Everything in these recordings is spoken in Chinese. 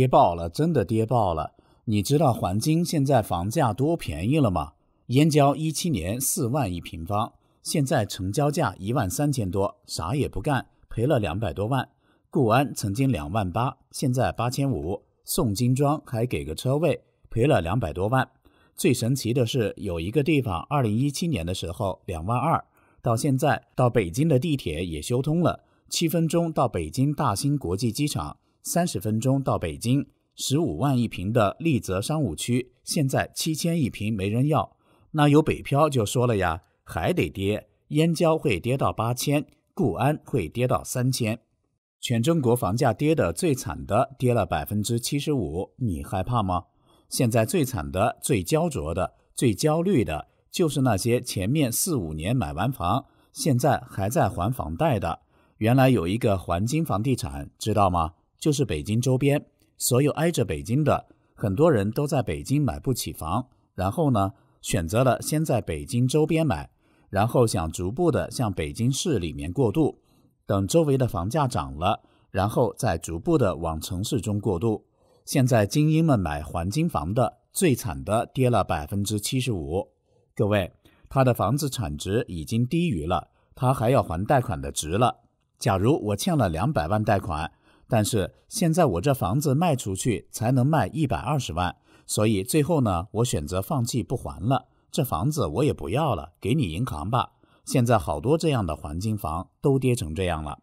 跌爆了，真的跌爆了！你知道环京现在房价多便宜了吗？燕郊一七年四万一平方，现在成交价一万三千多，啥也不干赔了两百多万。固安曾经两万八，现在八千五，送精装还给个车位，赔了两百多万。最神奇的是，有一个地方二零一七年的时候两万二，到现在到北京的地铁也修通了，七分钟到北京大兴国际机场。三十分钟到北京，十五万一平的丽泽商务区，现在七千一平没人要。那有北漂就说了呀，还得跌，燕郊会跌到八千，固安会跌到三千。全中国房价跌的最惨的，跌了百分之七十五，你害怕吗？现在最惨的、最焦灼的、最焦虑的，就是那些前面四五年买完房，现在还在还房贷的。原来有一个环金房地产，知道吗？就是北京周边所有挨着北京的，很多人都在北京买不起房，然后呢，选择了先在北京周边买，然后想逐步的向北京市里面过渡，等周围的房价涨了，然后再逐步的往城市中过渡。现在精英们买黄金房的，最惨的跌了百分之七十五。各位，他的房子产值已经低于了他还要还贷款的值了。假如我欠了两百万贷款。但是现在我这房子卖出去才能卖一百二十万，所以最后呢，我选择放弃不还了。这房子我也不要了，给你银行吧。现在好多这样的黄金房都跌成这样了，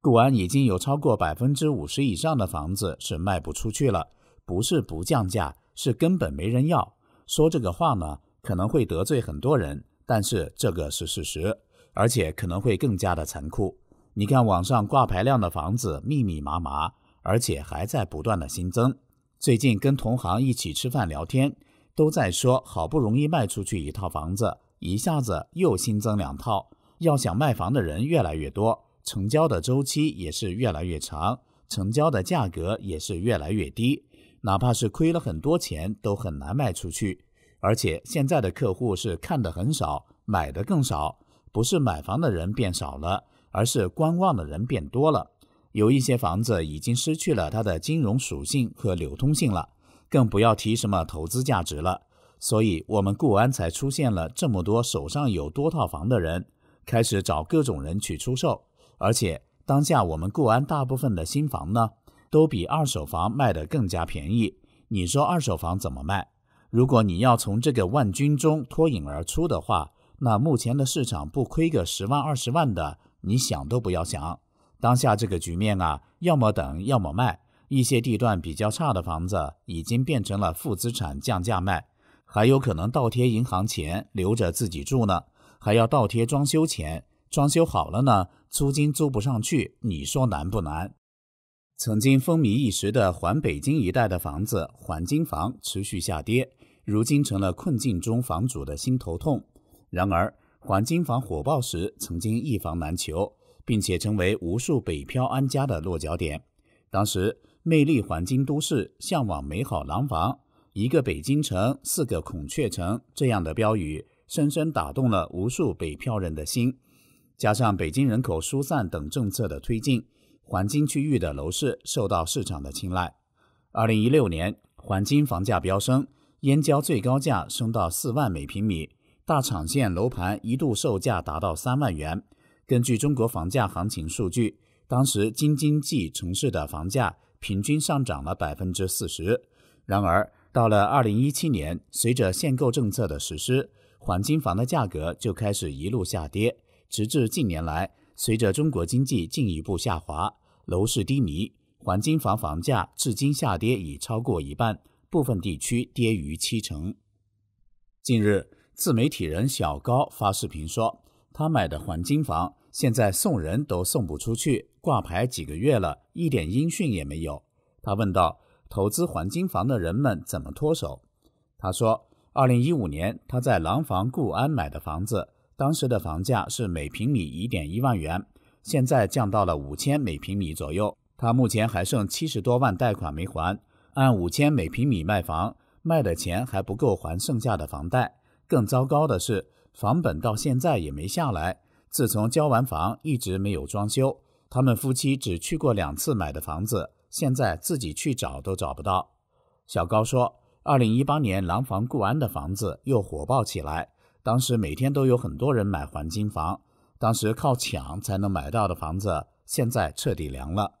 固安已经有超过百分之五十以上的房子是卖不出去了，不是不降价，是根本没人要说这个话呢，可能会得罪很多人，但是这个是事实，而且可能会更加的残酷。你看，网上挂牌量的房子密密麻麻，而且还在不断的新增。最近跟同行一起吃饭聊天，都在说，好不容易卖出去一套房子，一下子又新增两套。要想卖房的人越来越多，成交的周期也是越来越长，成交的价格也是越来越低。哪怕是亏了很多钱，都很难卖出去。而且现在的客户是看的很少，买的更少，不是买房的人变少了。而是观望的人变多了，有一些房子已经失去了它的金融属性和流通性了，更不要提什么投资价值了。所以，我们固安才出现了这么多手上有多套房的人，开始找各种人去出售。而且，当下我们固安大部分的新房呢，都比二手房卖的更加便宜。你说二手房怎么卖？如果你要从这个万军中脱颖而出的话，那目前的市场不亏个十万二十万的？你想都不要想，当下这个局面啊，要么等，要么卖。一些地段比较差的房子已经变成了负资产，降价卖，还有可能倒贴银行钱，留着自己住呢，还要倒贴装修钱。装修好了呢，租金租不上去，你说难不难？曾经风靡一时的环北京一带的房子，环金房持续下跌，如今成了困境中房主的心头痛。然而，黄金房火爆时，曾经一房难求，并且成为无数北漂安家的落脚点。当时，魅力黄金都市、向往美好廊坊，一个北京城，四个孔雀城这样的标语，深深打动了无数北漂人的心。加上北京人口疏散等政策的推进，黄金区域的楼市受到市场的青睐。二零一六年，黄金房价飙升，燕郊最高价升到四万每平米。大厂县楼盘一度售价达到三万元。根据中国房价行情数据，当时京津冀城市的房价平均上涨了百分之四十。然而，到了二零一七年，随着限购政策的实施，黄金房的价格就开始一路下跌，直至近年来，随着中国经济进一步下滑，楼市低迷，黄金房房价至今下跌已超过一半，部分地区跌逾七成。近日。自媒体人小高发视频说：“他买的黄金房现在送人都送不出去，挂牌几个月了，一点音讯也没有。”他问道：“投资黄金房的人们怎么脱手？”他说：“二零一五年他在廊坊固安买的房子，当时的房价是每平米一点一万元，现在降到了五千每平米左右。他目前还剩七十多万贷款没还，按五千每平米卖房，卖的钱还不够还剩下的房贷。”更糟糕的是，房本到现在也没下来。自从交完房，一直没有装修。他们夫妻只去过两次买的房子，现在自己去找都找不到。小高说：“二零一八年廊坊固安的房子又火爆起来，当时每天都有很多人买黄金房，当时靠抢才能买到的房子，现在彻底凉了。”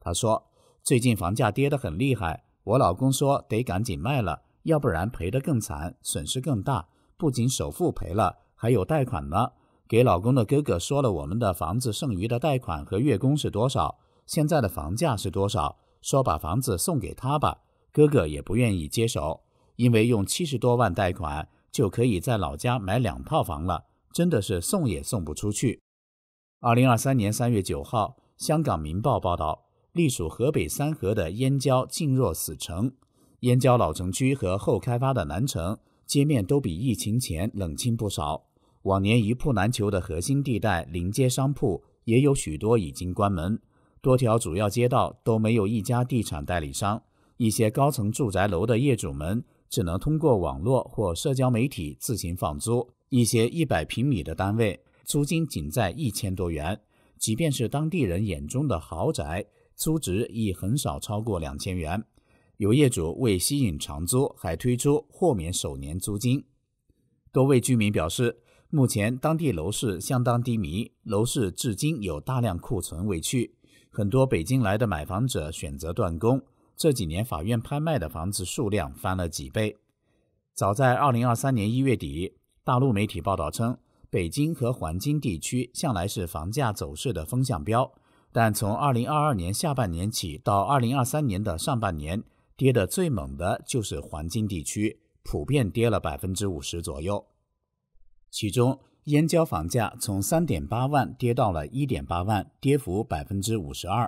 他说：“最近房价跌得很厉害，我老公说得赶紧卖了，要不然赔得更惨，损失更大。”不仅首付赔了，还有贷款呢。给老公的哥哥说了，我们的房子剩余的贷款和月供是多少，现在的房价是多少，说把房子送给他吧。哥哥也不愿意接手，因为用七十多万贷款就可以在老家买两套房了，真的是送也送不出去。二零二三年三月九号，香港明报报道，隶属河北三河的燕郊静若死城，燕郊老城区和后开发的南城。街面都比疫情前冷清不少，往年一铺难求的核心地带临街商铺也有许多已经关门，多条主要街道都没有一家地产代理商，一些高层住宅楼的业主们只能通过网络或社交媒体自行放租，一些一百平米的单位租金仅在一千多元，即便是当地人眼中的豪宅，租值亦很少超过两千元。有业主为吸引长租，还推出豁免首年租金。多位居民表示，目前当地楼市相当低迷，楼市至今有大量库存未去。很多北京来的买房者选择断供。这几年法院拍卖的房子数量翻了几倍。早在2023年1月底，大陆媒体报道称，北京和环京地区向来是房价走势的风向标，但从2022年下半年起到2023年的上半年。跌的最猛的就是黄金地区，普遍跌了百分之五十左右。其中，燕郊房价从三点八万跌到了一点八万，跌幅百分之五十二；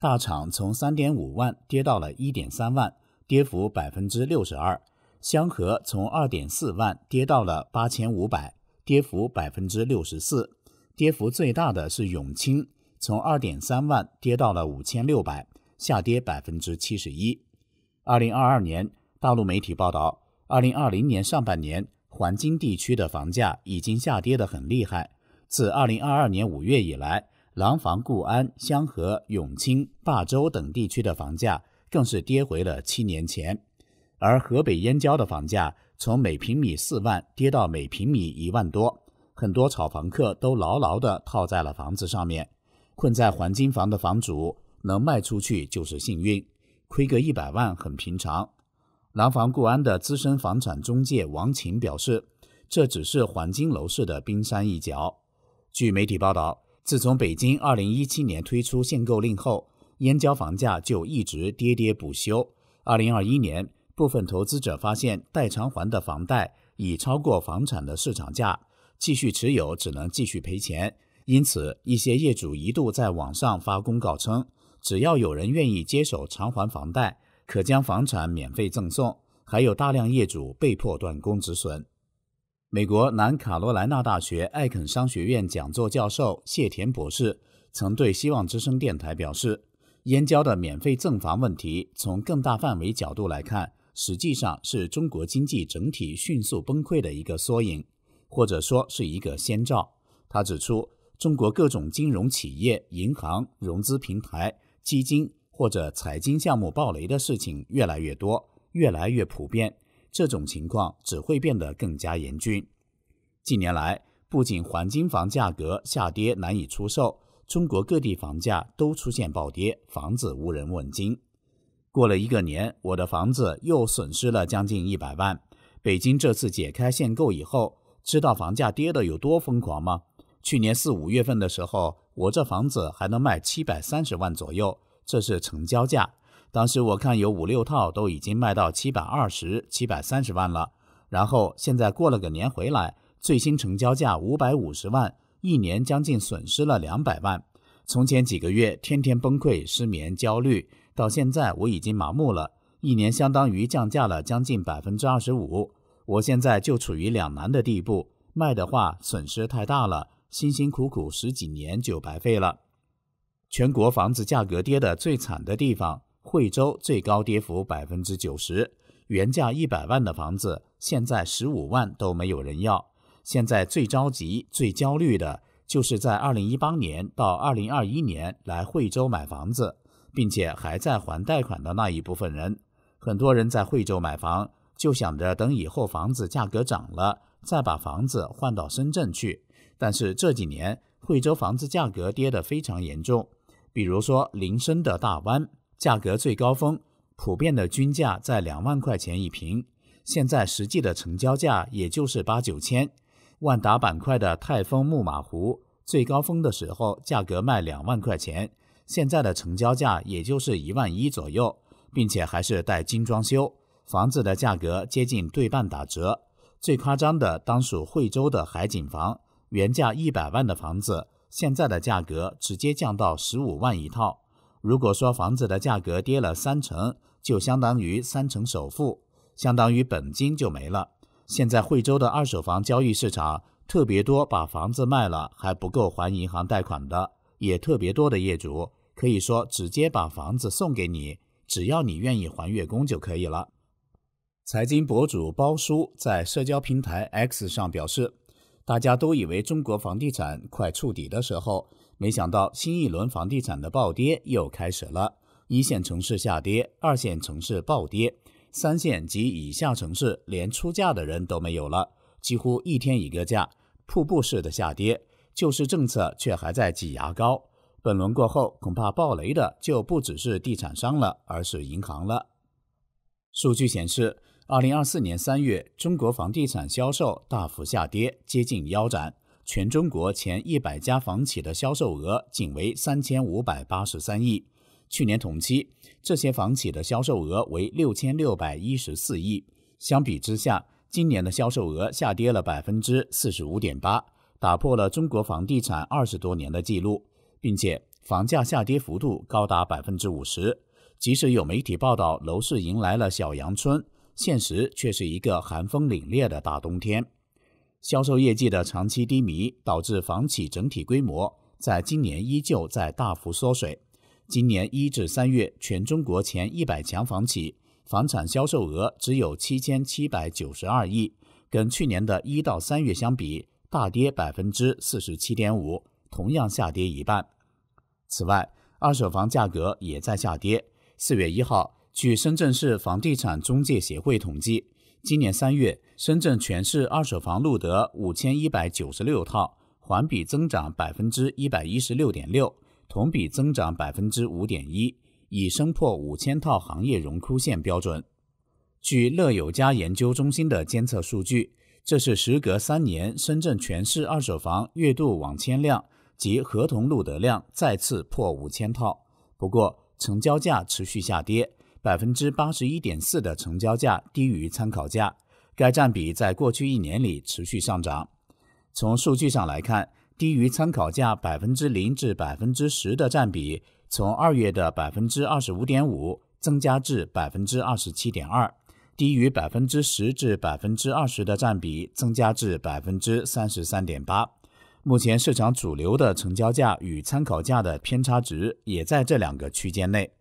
大厂从三点五万跌到了一点三万，跌幅百分之六十二；香河从二点四万跌到了八千五百，跌幅百分之六十四。跌幅最大的是永清，从二点三万跌到了五千六百，下跌百分之七十一。二零二二年，大陆媒体报道，二零二零年上半年，环京地区的房价已经下跌得很厉害。自二零二二年五月以来，廊坊、固安、香河、永清、霸州等地区的房价更是跌回了七年前。而河北燕郊的房价从每平米四万跌到每平米一万多，很多炒房客都牢牢地套在了房子上面，困在环京房的房主能卖出去就是幸运。亏个一百万很平常，廊坊固安的资深房产中介王琴表示，这只是黄金楼市的冰山一角。据媒体报道，自从北京2017年推出限购令后，燕郊房价就一直跌跌不休。2021年，部分投资者发现代偿还的房贷已超过房产的市场价，继续持有只能继续赔钱，因此一些业主一度在网上发公告称。只要有人愿意接手偿还房贷，可将房产免费赠送。还有大量业主被迫断供止损。美国南卡罗莱纳大学艾肯商学院讲座教授谢田博士曾对希望之声电台表示：“燕郊的免费赠房问题，从更大范围角度来看，实际上是中国经济整体迅速崩溃的一个缩影，或者说是一个先兆。”他指出，中国各种金融企业、银行、融资平台。基金或者财经项目爆雷的事情越来越多，越来越普遍，这种情况只会变得更加严峻。近年来，不仅黄金房价格下跌难以出售，中国各地房价都出现暴跌，房子无人问津。过了一个年，我的房子又损失了将近一百万。北京这次解开限购以后，知道房价跌的有多疯狂吗？去年四五月份的时候，我这房子还能卖七百三十万左右，这是成交价。当时我看有五六套都已经卖到七百二十、七百三十万了。然后现在过了个年回来，最新成交价五百五十万，一年将近损失了两百万。从前几个月天天崩溃、失眠、焦虑，到现在我已经麻木了。一年相当于降价了将近百分之二十五。我现在就处于两难的地步，卖的话损失太大了。辛辛苦苦十几年就白费了。全国房子价格跌得最惨的地方，惠州最高跌幅百分之九十，原价一百万的房子，现在十五万都没有人要。现在最着急、最焦虑的就是在二零一八年到二零二一年来惠州买房子，并且还在还贷款的那一部分人。很多人在惠州买房，就想着等以后房子价格涨了，再把房子换到深圳去。但是这几年惠州房子价格跌得非常严重，比如说林深的大湾，价格最高峰普遍的均价在两万块钱一平，现在实际的成交价也就是八九千。万达板块的泰丰木马湖最高峰的时候价格卖两万块钱，现在的成交价也就是一万一左右，并且还是带精装修，房子的价格接近对半打折。最夸张的当属惠州的海景房。原价一百万的房子，现在的价格直接降到十五万一套。如果说房子的价格跌了三成，就相当于三成首付，相当于本金就没了。现在惠州的二手房交易市场特别多，把房子卖了还不够还银行贷款的，也特别多的业主，可以说直接把房子送给你，只要你愿意还月供就可以了。财经博主包叔在社交平台 X 上表示。大家都以为中国房地产快触底的时候，没想到新一轮房地产的暴跌又开始了。一线城市下跌，二线城市暴跌，三线及以下城市连出价的人都没有了，几乎一天一个价，瀑布式的下跌。救市政策却还在挤牙膏。本轮过后，恐怕暴雷的就不只是地产商了，而是银行了。数据显示。二零二四年三月，中国房地产销售大幅下跌，接近腰斩。全中国前一百家房企的销售额仅为三千五百八十三亿，去年同期这些房企的销售额为六千六百一十四亿。相比之下，今年的销售额下跌了百分之四十五点八，打破了中国房地产二十多年的记录，并且房价下跌幅度高达百分之五十。即使有媒体报道楼市迎来了小阳春。现实却是一个寒风凛冽的大冬天，销售业绩的长期低迷导致房企整体规模在今年依旧在大幅缩水。今年一至三月，全中国前一百强房企房产销售额只有七千七百九十二亿，跟去年的一到三月相比，大跌百分之四十七点五，同样下跌一半。此外，二手房价格也在下跌。四月一号。据深圳市房地产中介协会统计，今年三月，深圳全市二手房录得五千一百九十六套，环比增长百分之一百一十六点六，同比增长百分之五点一，已升破五千套行业荣枯线标准。据乐有家研究中心的监测数据，这是时隔三年，深圳全市二手房月度网签量及合同录得量再次破五千套。不过，成交价持续下跌。百分之八十一点四的成交价低于参考价，该占比在过去一年里持续上涨。从数据上来看，低于参考价百分之零至百分之十的占比，从二月的百分之二十五点五增加至百分之二十七点二；低于百分之十至百分之二十的占比增加至百分之三十三点八。目前市场主流的成交价与参考价的偏差值也在这两个区间内。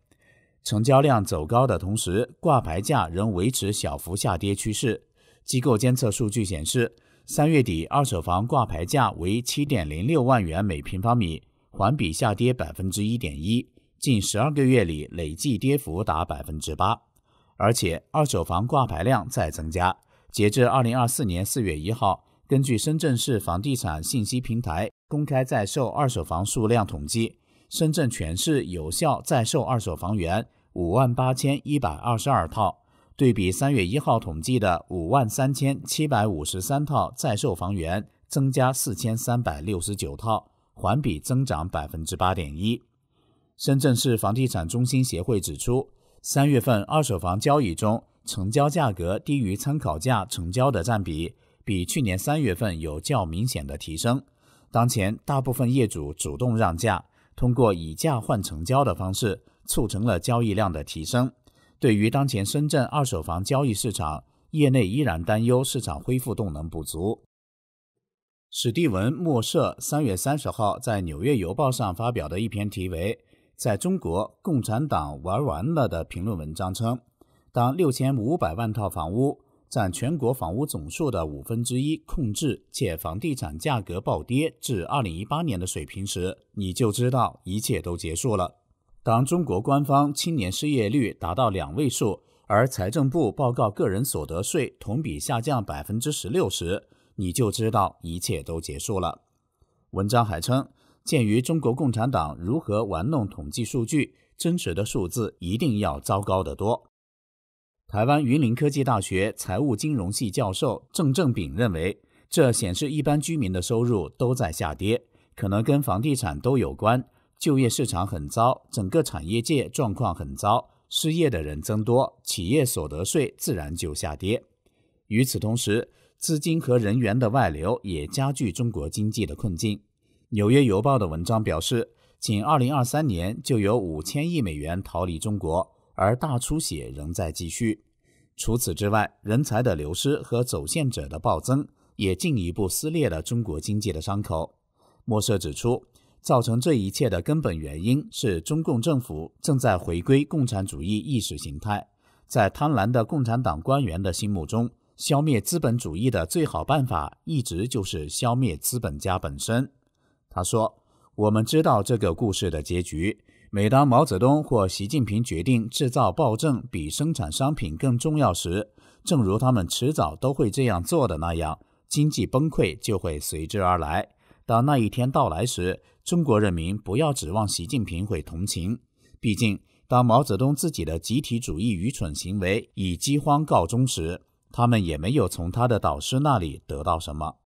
成交量走高的同时，挂牌价仍维持小幅下跌趋势。机构监测数据显示，三月底二手房挂牌价为七点零六万元每平方米，环比下跌百分之一点一，近十二个月里累计跌幅达百分之八。而且，二手房挂牌量在增加。截至二零二四年四月一号，根据深圳市房地产信息平台公开在售二手房数量统计。深圳全市有效在售二手房源五万八千一百二十二套，对比三月一号统计的五万三千七百五十三套在售房源，增加四千三百六十九套，环比增长百分之八点一。深圳市房地产中心协会指出，三月份二手房交易中，成交价格低于参考价成交的占比，比去年三月份有较明显的提升。当前大部分业主主动让价。通过以价换成交的方式，促成了交易量的提升。对于当前深圳二手房交易市场，业内依然担忧市场恢复动能不足。史蒂文·莫舍三月三十号在《纽约邮报》上发表的一篇题为《在中国，共产党玩完了》的评论文章称，当六千五百万套房屋。占全国房屋总数的五分之一，控制且房地产价格暴跌至二零一八年的水平时，你就知道一切都结束了。当中国官方青年失业率达到两位数，而财政部报告个人所得税同比下降百分之十六时，你就知道一切都结束了。文章还称，鉴于中国共产党如何玩弄统计数据，真实的数字一定要糟糕得多。台湾云林科技大学财务金融系教授郑正炳认为，这显示一般居民的收入都在下跌，可能跟房地产都有关。就业市场很糟，整个产业界状况很糟，失业的人增多，企业所得税自然就下跌。与此同时，资金和人员的外流也加剧中国经济的困境。纽约邮报的文章表示，仅2023年就有5000亿美元逃离中国。而大出血仍在继续。除此之外，人才的流失和走线者的暴增，也进一步撕裂了中国经济的伤口。莫社指出，造成这一切的根本原因是中共政府正在回归共产主义意识形态。在贪婪的共产党官员的心目中，消灭资本主义的最好办法，一直就是消灭资本家本身。他说：“我们知道这个故事的结局。”每当毛泽东或习近平决定制造暴政比生产商品更重要时，正如他们迟早都会这样做的那样，经济崩溃就会随之而来。当那一天到来时，中国人民不要指望习近平会同情，毕竟当毛泽东自己的集体主义愚蠢行为以饥荒告终时，他们也没有从他的导师那里得到什么。